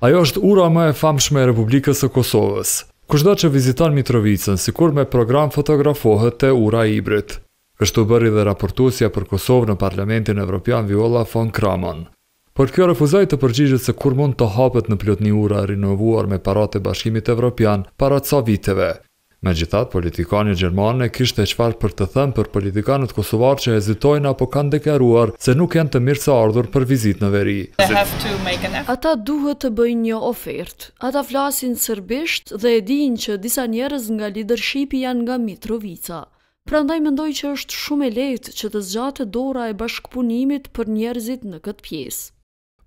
Ajo është ura më e famshme e Republikës e Kosovës. Kushtë da që vizitan Mitrovicën, sikur me program fotografohet te ura i Është Kështu bëri dhe raportusja për Kosovë në Parlamentin Evropian Viola von Kramon. Por kjo refuzaj të përgjigjit se kur mund të hapet në plotni një ura rinovuar me parate bashkimit Evropian para ca viteve. Me gjithat, politikanje Gjermane kishtë e qfarë për të thëmë për politikanët Kosovar që hezitojnë apo kanë deklaruar se nuk janë të mirë sa ardhur për vizit në veri. Ata duhet të bëjnë një ofertë. Ata flasin sërbisht dhe edhin që disa njerës nga leadershipi janë nga Mitrovica. Prandaj mendoj që është shumë e lehtë që të zgjatë dora e bashkëpunimit për njerëzit në këtë pjesë.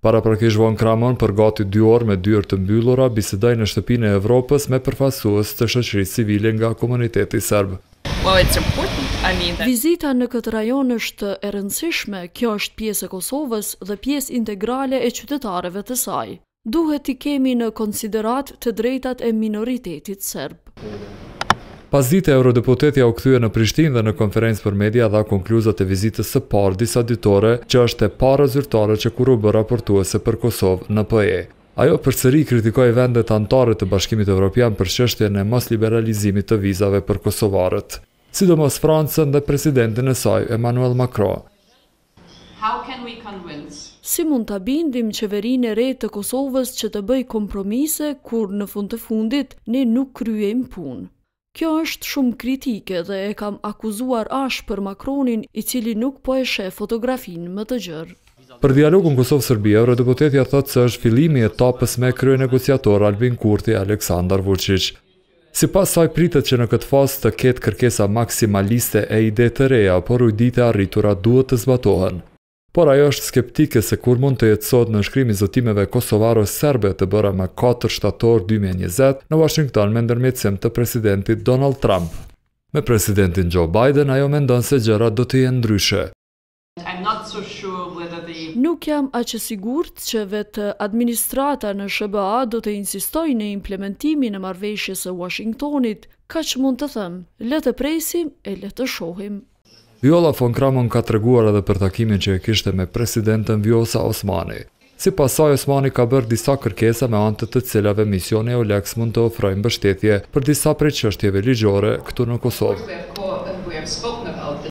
Para prakish von Kramon për gati 2 orë me dyrë të mbyllura, bisedaj në shtëpinë e Evropës me përfasuës të shëqëri civile nga komuniteti sërbë. Vizita në këtë rajon është e rëndësishme, kjo është pjesë e Kosovës dhe pjesë integrale e qytetareve të saj. Duhet i kemi në konsiderat të drejtat e minoritetit sërbë. Pas dite, Eurodeputetja u këthyë në Prishtin dhe në konferencë për media dha konkluzat e vizitës së parë disa ditore që është e para zyrtare që kuru bërë raportuese për Kosovë në PE. Ajo për sëri kritikoj vendet antare të Bashkimit Evropian për shështje në mos liberalizimit të vizave për Kosovarët, sidomos Francën dhe presidentin e saj, Emmanuel Macron. Si mund të bindim qeverinë e rejtë të Kosovës që të bëj kompromise kur në fund të fundit ne nuk kryem punë? Kjo është shumë kritike dhe e kam akuzuar ashë për Makronin i cili nuk po e shef fotografin më të gjërë. Për dialogun Kosovë-Sërbia, rëdëpotetja thotë që është filimi e tapës me kryoj negociator Albin Kurti Aleksandar Vucic. Si pas saj pritët që në këtë fasë të ketë kërkesa maksimaliste e ide të reja, por ujdite arritura duhet të zbatohen por ajo është skeptike se kur mund të jetësot në shkrimi zotimeve kosovaro serbe të bëra më 4 shtator 2020 në Washington me ndërmjetësim të presidentit Donald Trump. Me presidentin Joe Biden ajo mendon se gjera do të jenë ndryshe. Nuk jam aqësigur sigurt që vetë administrata në SBA do të insistoj në implementimin e marveshjes e Washingtonit, ka që mund të thëmë, le të presim e le të shohim. Viola von Kramon ka treguar edhe për takimin që e kishte me presidentën Vjosa Osmani. Si pasaj, Osmani ka bërë disa kërkesa me antët të cilave misioni e Oleks mund të ofrajnë bështetje për disa preqështjeve ligjore këtu në Kosovë.